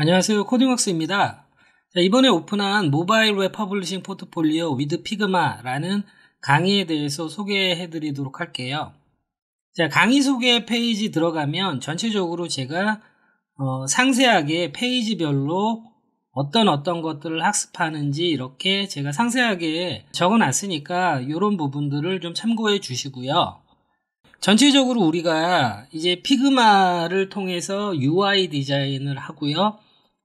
안녕하세요. 코딩웍스입니다. 이번에 오픈한 모바일 웹 퍼블리싱 포트폴리오 위드 피그마라는 강의에 대해서 소개해 드리도록 할게요. 자, 강의 소개 페이지 들어가면 전체적으로 제가 어, 상세하게 페이지별로 어떤 어떤 것들을 학습하는지 이렇게 제가 상세하게 적어 놨으니까 이런 부분들을 좀 참고해 주시고요. 전체적으로 우리가 이제 피그마를 통해서 UI 디자인을 하고요.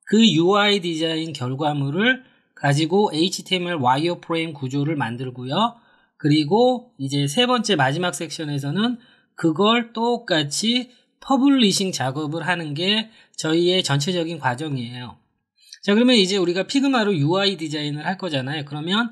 그 UI 디자인 결과물을 가지고 HTML 와이어프레임 구조를 만들고요. 그리고 이제 세 번째 마지막 섹션에서는 그걸 똑같이 퍼블리싱 작업을 하는 게 저희의 전체적인 과정이에요. 자, 그러면 이제 우리가 피그마로 UI 디자인을 할 거잖아요. 그러면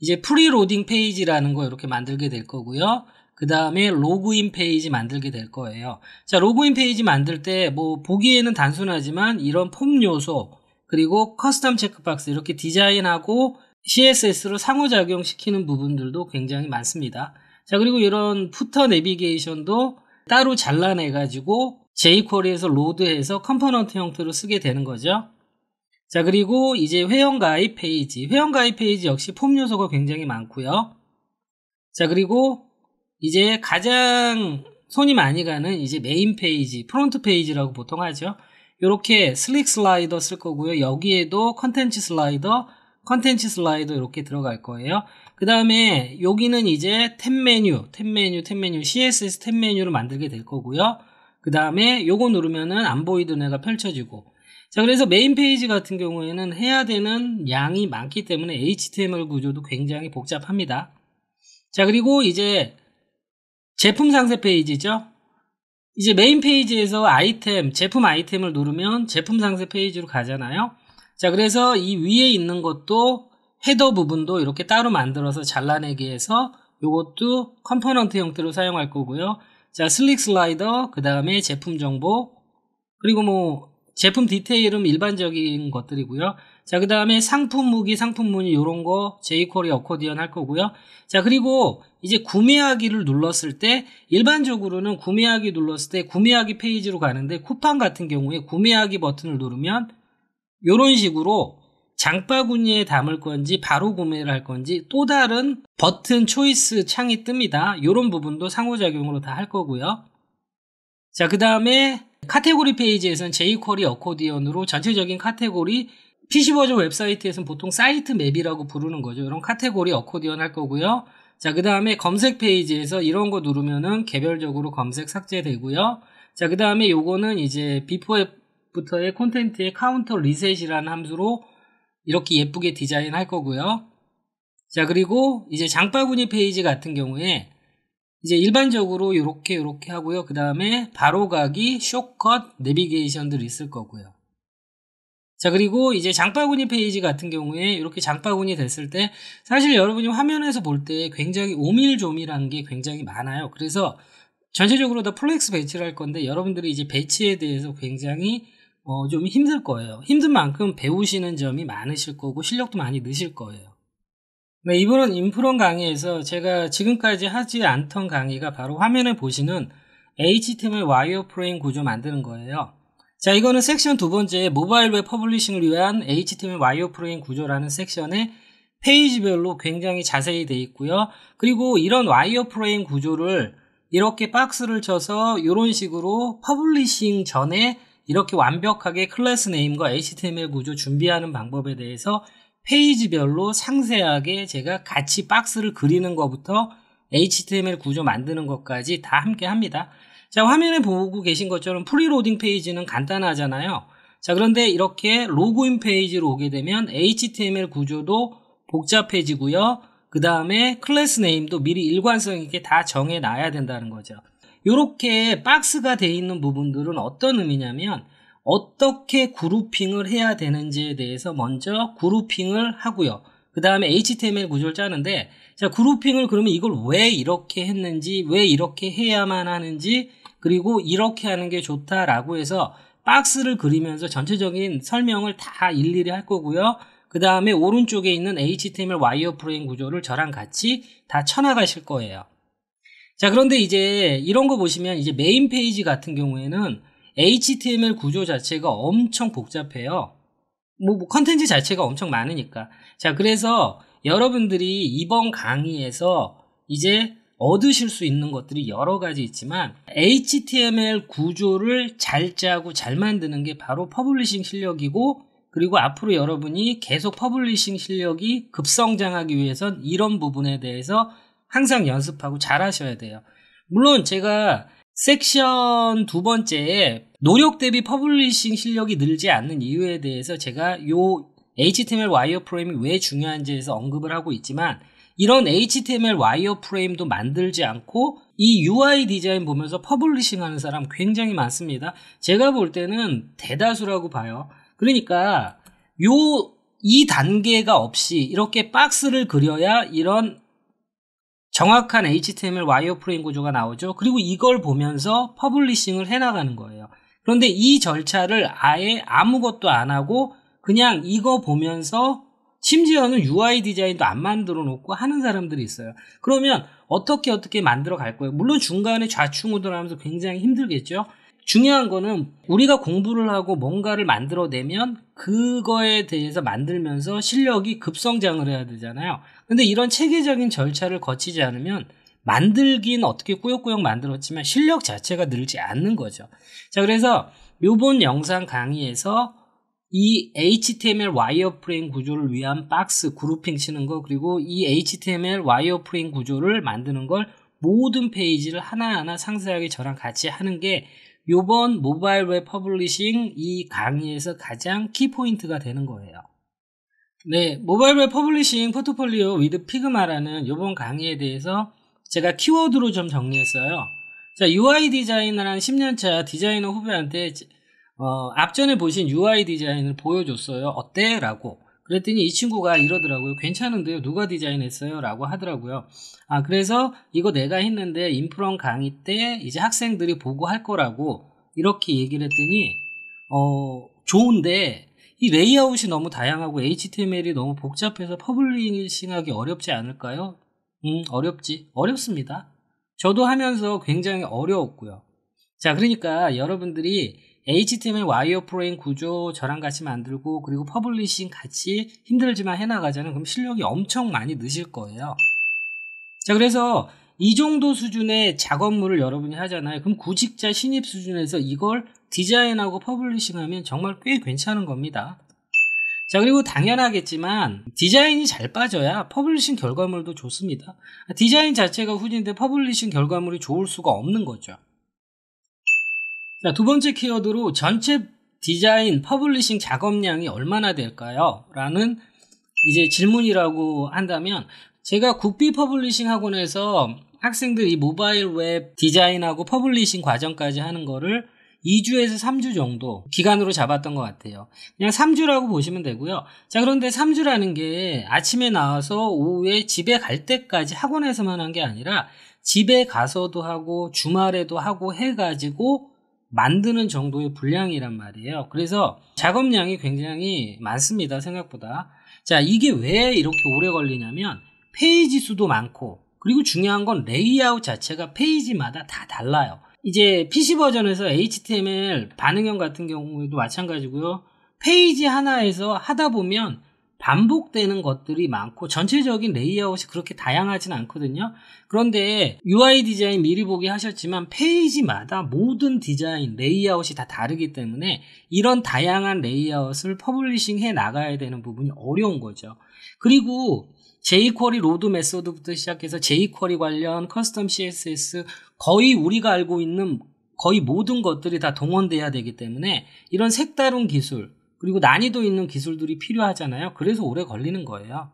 이제 프리로딩 페이지라는 거 이렇게 만들게 될 거고요. 그 다음에 로그인 페이지 만들게 될 거예요. 자, 로그인 페이지 만들 때 뭐 보기에는 단순하지만 이런 폼 요소 그리고 커스텀 체크박스 이렇게 디자인하고 CSS로 상호작용시키는 부분들도 굉장히 많습니다. 자, 그리고 이런 푸터 내비게이션도 따로 잘라내가지고 jQuery에서 로드해서 컴포넌트 형태로 쓰게 되는 거죠. 자, 그리고 이제 회원가입 페이지. 회원가입 페이지 역시 폼 요소가 굉장히 많고요. 자, 그리고 이제 가장 손이 많이 가는 이제 메인 페이지, 프론트 페이지라고 보통 하죠. 이렇게 슬릭 슬라이더 쓸 거고요. 여기에도 컨텐츠 슬라이더, 컨텐츠 슬라이더 이렇게 들어갈 거예요. 그 다음에 여기는 이제 탭 메뉴, 탭 메뉴, 탭 메뉴, CSS 탭 메뉴를 만들게 될 거고요. 그 다음에 요거 누르면은 안 보이던 애가 펼쳐지고. 자, 그래서 메인 페이지 같은 경우에는 해야 되는 양이 많기 때문에 HTML 구조도 굉장히 복잡합니다. 자, 그리고 이제 제품 상세 페이지죠. 이제 메인 페이지에서 아이템, 제품 아이템을 누르면 제품 상세 페이지로 가잖아요. 자, 그래서 이 위에 있는 것도 헤더 부분도 이렇게 따로 만들어서 잘라내기 해서 이것도 컴포넌트 형태로 사용할 거고요. 자, 슬릭 슬라이더, 그 다음에 제품 정보, 그리고 뭐 제품 디테일은 일반적인 것들이고요. 자, 그 다음에 상품 무기, 상품 무늬 이런 거 제이코리 어코디언 할 거고요. 자, 그리고 이제 구매하기를 눌렀을 때 일반적으로는 구매하기 눌렀을 때 구매하기 페이지로 가는데 쿠팡 같은 경우에 구매하기 버튼을 누르면 이런 식으로 장바구니에 담을 건지 바로 구매를 할 건지 또 다른 버튼 초이스 창이 뜹니다. 이런 부분도 상호작용으로 다 할 거고요. 자, 그 다음에 카테고리 페이지에서는 jQuery 어코디언으로 전체적인 카테고리 PC 버전 웹사이트에서는 보통 사이트 맵이라고 부르는 거죠. 이런 카테고리 어코디언 할 거고요. 자, 그 다음에 검색 페이지에서 이런 거 누르면은 개별적으로 검색 삭제되고요. 자, 그 다음에 요거는 이제 비포부터의 콘텐츠의 카운터 리셋이라는 함수로 이렇게 예쁘게 디자인 할 거고요. 자, 그리고 이제 장바구니 페이지 같은 경우에 이제 일반적으로 이렇게 이렇게 하고요. 그 다음에 바로가기, 쇼컷, 내비게이션들 있을 거고요. 자 그리고 이제 장바구니 페이지 같은 경우에 이렇게 장바구니 됐을 때 사실 여러분이 화면에서 볼 때 굉장히 오밀조밀한 게 굉장히 많아요. 그래서 전체적으로 다 플렉스 배치를 할 건데 여러분들이 이제 배치에 대해서 굉장히 어, 좀 힘들 거예요. 힘든 만큼 배우시는 점이 많으실 거고 실력도 많이 느실 거예요. 네, 이번은 인프론 강의에서 제가 지금까지 하지 않던 강의가 바로 화면에 보시는 HTML 와이어프레임 구조 만드는 거예요. 자, 이거는 섹션 두 번째 모바일 웹 퍼블리싱을 위한 HTML 와이어프레임 구조라는 섹션에 페이지별로 굉장히 자세히 돼 있고요. 그리고 이런 와이어프레임 구조를 이렇게 박스를 쳐서 이런 식으로 퍼블리싱 전에 이렇게 완벽하게 클래스 네임과 HTML 구조 준비하는 방법에 대해서 페이지별로 상세하게 제가 같이 박스를 그리는 것부터 HTML 구조 만드는 것까지 다 함께 합니다. 자, 화면에 보고 계신 것처럼 프리로딩 페이지는 간단하잖아요. 자, 그런데 이렇게 로그인 페이지로 오게 되면 HTML 구조도 복잡해지고요. 그 다음에 클래스 네임도 미리 일관성 있게 다 정해 놔야 된다는 거죠. 이렇게 박스가 돼 있는 부분들은 어떤 의미냐면 어떻게 그룹핑을 해야 되는지에 대해서 먼저 그룹핑을 하고요. 그 다음에 HTML 구조를 짜는데 자 그룹핑을 그러면 이걸 왜 이렇게 했는지 왜 이렇게 해야만 하는지 그리고 이렇게 하는 게 좋다라고 해서 박스를 그리면서 전체적인 설명을 다 일일이 할 거고요. 그 다음에 오른쪽에 있는 HTML 와이어프레임 구조를 저랑 같이 다 쳐나가실 거예요. 자, 그런데 이제 이런 거 보시면 이제 메인 페이지 같은 경우에는 HTML 구조 자체가 엄청 복잡해요. 뭐, 뭐 컨텐츠 자체가 엄청 많으니까. 자, 그래서 여러분들이 이번 강의에서 이제 얻으실 수 있는 것들이 여러 가지 있지만 HTML 구조를 잘 짜고 잘 만드는 게 바로 퍼블리싱 실력이고 그리고 앞으로 여러분이 계속 퍼블리싱 실력이 급성장하기 위해선 이런 부분에 대해서 항상 연습하고 잘 하셔야 돼요. 물론 제가 섹션 두 번째에 노력 대비 퍼블리싱 실력이 늘지 않는 이유에 대해서 제가 요 HTML 와이어프레임이 왜 중요한지에서 언급을 하고 있지만 이런 HTML 와이어프레임도 만들지 않고 이 UI 디자인 보면서 퍼블리싱 하는 사람 굉장히 많습니다. 제가 볼 때는 대다수라고 봐요. 그러니까 요 이 단계가 없이 이렇게 박스를 그려야 이런 정확한 HTML 와이어프레임 구조가 나오죠. 그리고 이걸 보면서 퍼블리싱을 해나가는 거예요. 그런데 이 절차를 아예 아무것도 안 하고 그냥 이거 보면서 심지어는 UI 디자인도 안 만들어 놓고 하는 사람들이 있어요. 그러면 어떻게 어떻게 만들어 갈 거예요? 물론 중간에 좌충우돌하면서 굉장히 힘들겠죠. 중요한 거는 우리가 공부를 하고 뭔가를 만들어내면 그거에 대해서 만들면서 실력이 급성장을 해야 되잖아요. 근데 이런 체계적인 절차를 거치지 않으면 만들긴 어떻게 꾸역꾸역 만들었지만 실력 자체가 늘지 않는 거죠. 자, 그래서 요번 영상 강의에서 이 HTML 와이어프레임 구조를 위한 박스 그룹핑 치는 거 그리고 이 HTML 와이어프레임 구조를 만드는 걸 모든 페이지를 하나하나 상세하게 저랑 같이 하는 게 요번 모바일 웹 퍼블리싱 이 강의에서 가장 키포인트가 되는 거예요. 네, 모바일 웹 퍼블리싱 포트폴리오 위드 피그마라는 요번 강의에 대해서 제가 키워드로 좀 정리했어요. 자, UI 디자인을 한 10년차 디자이너 후배한테 어, 앞전에 보신 UI 디자인을 보여줬어요. 어때? 라고. 그랬더니 이 친구가 이러더라고요. 괜찮은데요. 누가 디자인했어요? 라고 하더라고요. 아, 그래서 이거 내가 했는데 인프런 강의 때 이제 학생들이 보고 할 거라고 이렇게 얘기를 했더니, 어, 좋은데 이 레이아웃이 너무 다양하고 HTML이 너무 복잡해서 퍼블리싱하기 어렵지 않을까요? 음, 어렵지. 어렵습니다. 저도 하면서 굉장히 어려웠고요. 자, 그러니까 여러분들이 HTML 와이어프레임 구조 저랑 같이 만들고 그리고 퍼블리싱 같이 힘들지만 해나가자는 그럼 실력이 엄청 많이 느실 거예요. 자, 그래서 이 정도 수준의 작업물을 여러분이 하잖아요. 그럼 구직자 신입 수준에서 이걸 디자인하고 퍼블리싱하면 정말 꽤 괜찮은 겁니다. 자, 그리고 당연하겠지만 디자인이 잘 빠져야 퍼블리싱 결과물도 좋습니다. 디자인 자체가 후진데 퍼블리싱 결과물이 좋을 수가 없는 거죠. 자, 두 번째 키워드로 전체 디자인 퍼블리싱 작업량이 얼마나 될까요? 라는 이제 질문이라고 한다면 제가 국비 퍼블리싱 학원에서 학생들이 모바일 웹 디자인하고 퍼블리싱 과정까지 하는 거를 2주에서 3주 정도 기간으로 잡았던 것 같아요. 그냥 3주라고 보시면 되고요. 자, 그런데 3주라는 게 아침에 나와서 오후에 집에 갈 때까지 학원에서만 한 게 아니라 집에 가서도 하고 주말에도 하고 해가지고 만드는 정도의 분량이란 말이에요. 그래서 작업량이 굉장히 많습니다. 생각보다. 자, 이게 왜 이렇게 오래 걸리냐면 페이지 수도 많고 그리고 중요한 건 레이아웃 자체가 페이지마다 다 달라요. 이제 PC 버전에서 HTML 반응형 같은 경우에도 마찬가지고요. 페이지 하나에서 하다 보면 반복되는 것들이 많고 전체적인 레이아웃이 그렇게 다양하진 않거든요. 그런데 UI 디자인 미리 보기 하셨지만 페이지마다 모든 디자인 레이아웃이 다 다르기 때문에 이런 다양한 레이아웃을 퍼블리싱 해 나가야 되는 부분이 어려운 거죠. 그리고 제이쿼리 로드 메소드부터 시작해서 제이쿼리 관련 커스텀 CSS 거의 우리가 알고 있는 거의 모든 것들이 다 동원돼야 되기 때문에 이런 색다른 기술 그리고 난이도 있는 기술들이 필요하잖아요. 그래서 오래 걸리는 거예요.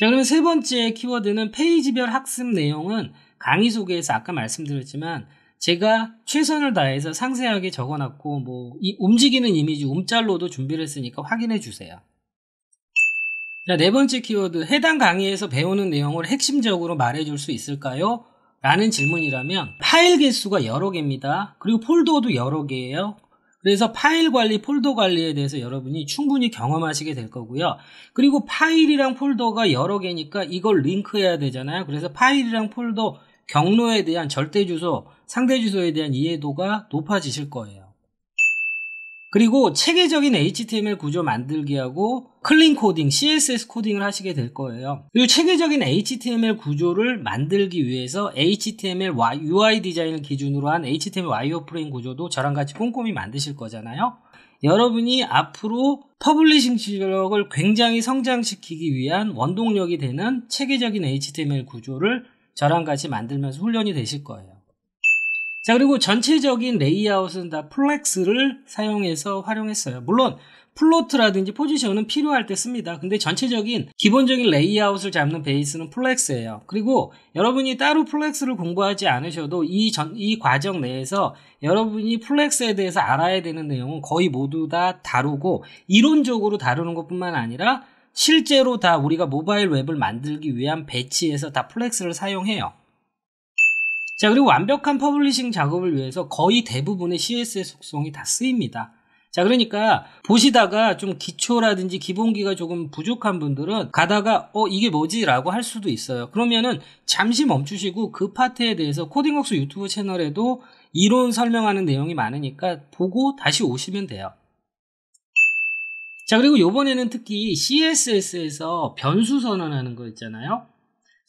자, 그러면 세 번째 키워드는 페이지별 학습 내용은 강의 소개에서 아까 말씀드렸지만 제가 최선을 다해서 상세하게 적어놨고 뭐 움직이는 이미지 움짤로도 준비를 했으니까 확인해 주세요. 자, 네 번째 키워드. 해당 강의에서 배우는 내용을 핵심적으로 말해줄 수 있을까요? 라는 질문이라면 파일 개수가 여러 개입니다. 그리고 폴더도 여러 개예요. 그래서 파일 관리, 폴더 관리에 대해서 여러분이 충분히 경험하시게 될 거고요. 그리고 파일이랑 폴더가 여러 개니까 이걸 링크해야 되잖아요. 그래서 파일이랑 폴더 경로에 대한 절대 주소, 상대 주소에 대한 이해도가 높아지실 거예요. 그리고 체계적인 HTML 구조 만들기하고 클린 코딩, CSS 코딩을 하시게 될 거예요. 그리고 체계적인 HTML 구조를 만들기 위해서 HTML UI 디자인을 기준으로 한 HTML 와이어프레임 구조도 저랑 같이 꼼꼼히 만드실 거잖아요. 여러분이 앞으로 퍼블리싱 실력을 굉장히 성장시키기 위한 원동력이 되는 체계적인 HTML 구조를 저랑 같이 만들면서 훈련이 되실 거예요. 자, 그리고 전체적인 레이아웃은 다 플렉스를 사용해서 활용했어요. 물론 플로트라든지 포지션은 필요할 때 씁니다. 근데 전체적인 기본적인 레이아웃을 잡는 베이스는 플렉스예요. 그리고 여러분이 따로 플렉스를 공부하지 않으셔도 이, 전, 이 과정 내에서 여러분이 플렉스에 대해서 알아야 되는 내용은 거의 모두 다 다루고 이론적으로 다루는 것뿐만 아니라 실제로 다 우리가 모바일 웹을 만들기 위한 배치에서 다 플렉스를 사용해요. 자, 그리고 완벽한 퍼블리싱 작업을 위해서 거의 대부분의 CS의 속성이 다 쓰입니다. 자, 그러니까 보시다가 좀 기초라든지 기본기가 조금 부족한 분들은 가다가 어, 이게 뭐지? 라고 할 수도 있어요. 그러면은 잠시 멈추시고 그 파트에 대해서 코딩웍스 유튜브 채널에도 이론 설명하는 내용이 많으니까 보고 다시 오시면 돼요. 자, 그리고 요번에는 특히 CSS에서 변수 선언하는 거 있잖아요.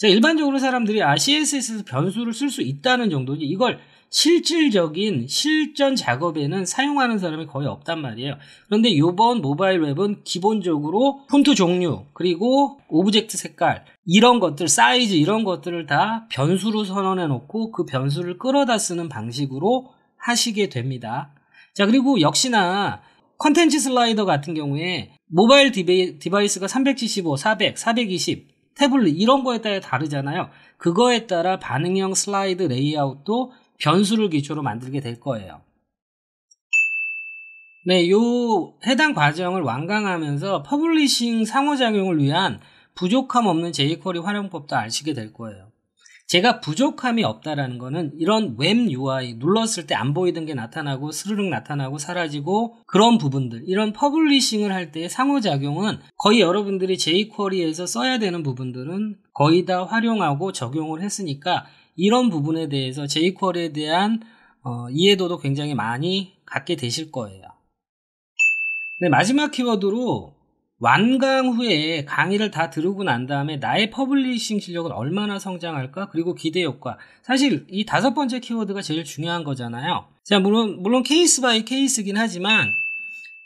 자, 일반적으로 사람들이 아, CSS에서 변수를 쓸 수 있다는 정도지 이걸 실질적인 실전 작업에는 사용하는 사람이 거의 없단 말이에요. 그런데 요번 모바일 웹은 기본적으로 폰트 종류, 그리고 오브젝트 색깔, 이런 것들, 사이즈 이런 것들을 다 변수로 선언해 놓고 그 변수를 끌어다 쓰는 방식으로 하시게 됩니다. 자, 그리고 역시나 컨텐츠 슬라이더 같은 경우에 모바일 디바이스가 375, 400, 420 태블릿 이런 거에 따라 다르잖아요. 그거에 따라 반응형 슬라이드 레이아웃도 변수를 기초로 만들게 될 거예요. 네, 요 해당 과정을 완강하면서 퍼블리싱 상호작용을 위한 부족함 없는 jQuery 활용법도 아시게 될 거예요. 제가 부족함이 없다라는 거는 이런 웹 UI 눌렀을 때 안 보이던 게 나타나고 스르륵 나타나고 사라지고 그런 부분들 이런 퍼블리싱을 할 때의 상호작용은 거의 여러분들이 j q u e r y 에서 써야 되는 부분들은 거의 다 활용하고 적용을 했으니까 이런 부분에 대해서 j q u e r y 에 대한 어, 이해도도 굉장히 많이 갖게 되실 거예요. 네, 마지막 키워드로 완강 후에 강의를 다 들으고 난 다음에 나의 퍼블리싱 실력은 얼마나 성장할까? 그리고 기대 효과. 사실 이 다섯 번째 키워드가 제일 중요한 거잖아요. 자, 물론, 물론 케이스 바이 케이스긴 하지만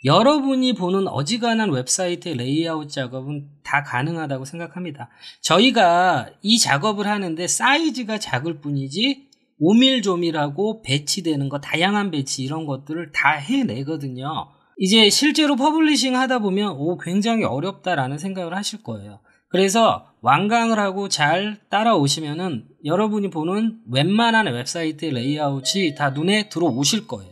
여러분이 보는 어지간한 웹사이트의 레이아웃 작업은 다 가능하다고 생각합니다. 저희가 이 작업을 하는데 사이즈가 작을 뿐이지 오밀조밀하고 배치되는 거, 다양한 배치 이런 것들을 다 해내거든요. 이제 실제로 퍼블리싱 하다 보면 오 굉장히 어렵다라는 생각을 하실 거예요. 그래서 완강을 하고 잘 따라오시면은 여러분이 보는 웬만한 웹사이트 레이아웃이 다 눈에 들어오실 거예요.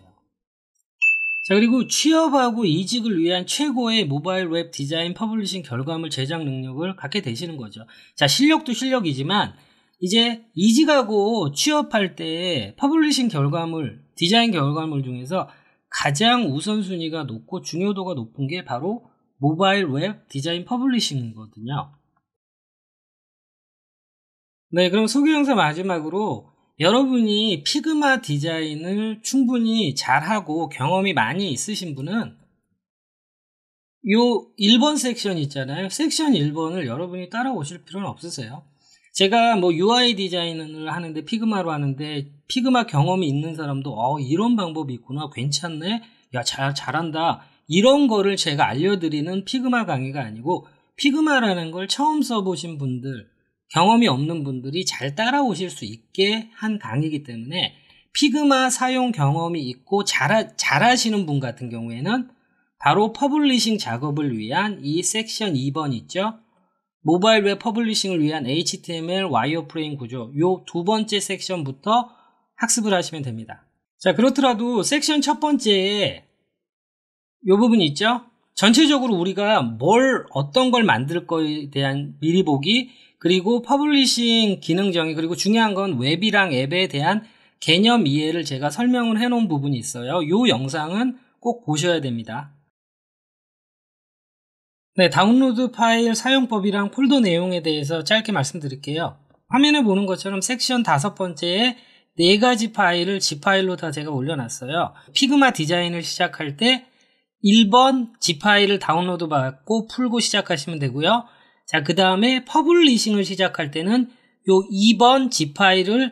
자, 그리고 취업하고 이직을 위한 최고의 모바일 웹 디자인 퍼블리싱 결과물 제작 능력을 갖게 되시는 거죠. 자, 실력도 실력이지만 이제 이직하고 취업할 때 퍼블리싱 결과물, 디자인 결과물 중에서 가장 우선순위가 높고 중요도가 높은 게 바로 모바일 웹 디자인 퍼블리싱이거든요. 네, 그럼 소개 영상 마지막으로 여러분이 피그마 디자인을 충분히 잘하고 경험이 많이 있으신 분은 요 1번 섹션 있잖아요. 섹션 1번을 여러분이 따라오실 필요는 없으세요. 제가 뭐 UI 디자인을 하는데 피그마로 하는데 피그마 경험이 있는 사람도 어 이런 방법이 있구나 괜찮네 야 잘 잘한다 이런 거를 제가 알려드리는 피그마 강의가 아니고 피그마라는 걸 처음 써보신 분들 경험이 없는 분들이 잘 따라오실 수 있게 한 강의이기 때문에 피그마 사용 경험이 있고 잘, 잘하시는 분 같은 경우에는 바로 퍼블리싱 작업을 위한 이 섹션 2번 있죠. 모바일 웹 퍼블리싱을 위한 HTML 와이어프레임 구조 요 두 번째 섹션부터 학습을 하시면 됩니다. 자 그렇더라도 섹션 첫 번째에 요 부분 이 있죠? 전체적으로 우리가 뭘 어떤 걸 만들 거에 대한 미리 보기 그리고 퍼블리싱 기능 정의 그리고 중요한 건 웹이랑 앱에 대한 개념 이해를 제가 설명을 해 놓은 부분이 있어요. 요 영상은 꼭 보셔야 됩니다. 네, 다운로드 파일 사용법이랑 폴더 내용에 대해서 짧게 말씀드릴게요. 화면에 보는 것처럼 섹션 다섯 번째에 네 가지 파일을 Z 파일로 다 제가 올려놨어요. 피그마 디자인을 시작할 때 1번 Z 파일을 다운로드 받고 풀고 시작하시면 되고요. 자, 그 다음에 퍼블리싱을 시작할 때는 요 2번 Z 파일을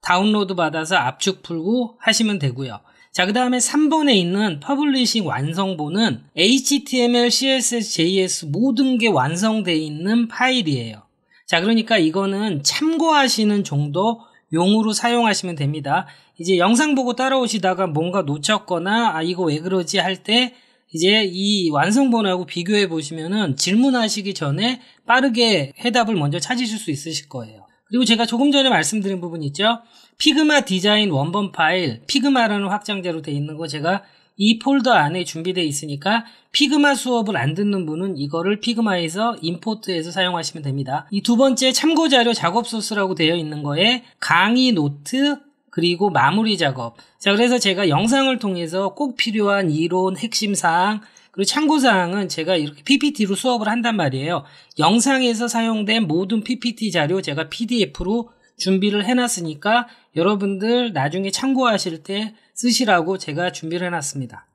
다운로드 받아서 압축 풀고 하시면 되고요. 자, 그 다음에 3번에 있는 퍼블리싱 완성본은 HTML, CSS, JS 모든 게 완성되어 있는 파일이에요. 자, 그러니까 이거는 참고하시는 정도 용으로 사용하시면 됩니다. 이제 영상 보고 따라오시다가 뭔가 놓쳤거나 아 이거 왜 그러지 할 때 이제 이 완성본하고 비교해 보시면은 질문하시기 전에 빠르게 해답을 먼저 찾으실 수 있으실 거예요. 그리고 제가 조금 전에 말씀드린 부분 있죠. 피그마 디자인 원본 파일, 피그마라는 확장자로 되어 있는 거 제가 이 폴더 안에 준비되어 있으니까 피그마 수업을 안 듣는 분은 이거를 피그마에서 임포트해서 사용하시면 됩니다. 이 두 번째 참고 자료 작업 소스라고 되어 있는 거에 강의 노트 그리고 마무리 작업. 자, 그래서 제가 영상을 통해서 꼭 필요한 이론 핵심 사항 그리고 참고사항은 제가 이렇게 PPT로 수업을 한단 말이에요. 영상에서 사용된 모든 PPT 자료 제가 PDF로 준비를 해놨으니까 여러분들 나중에 참고하실 때 쓰시라고 제가 준비를 해놨습니다.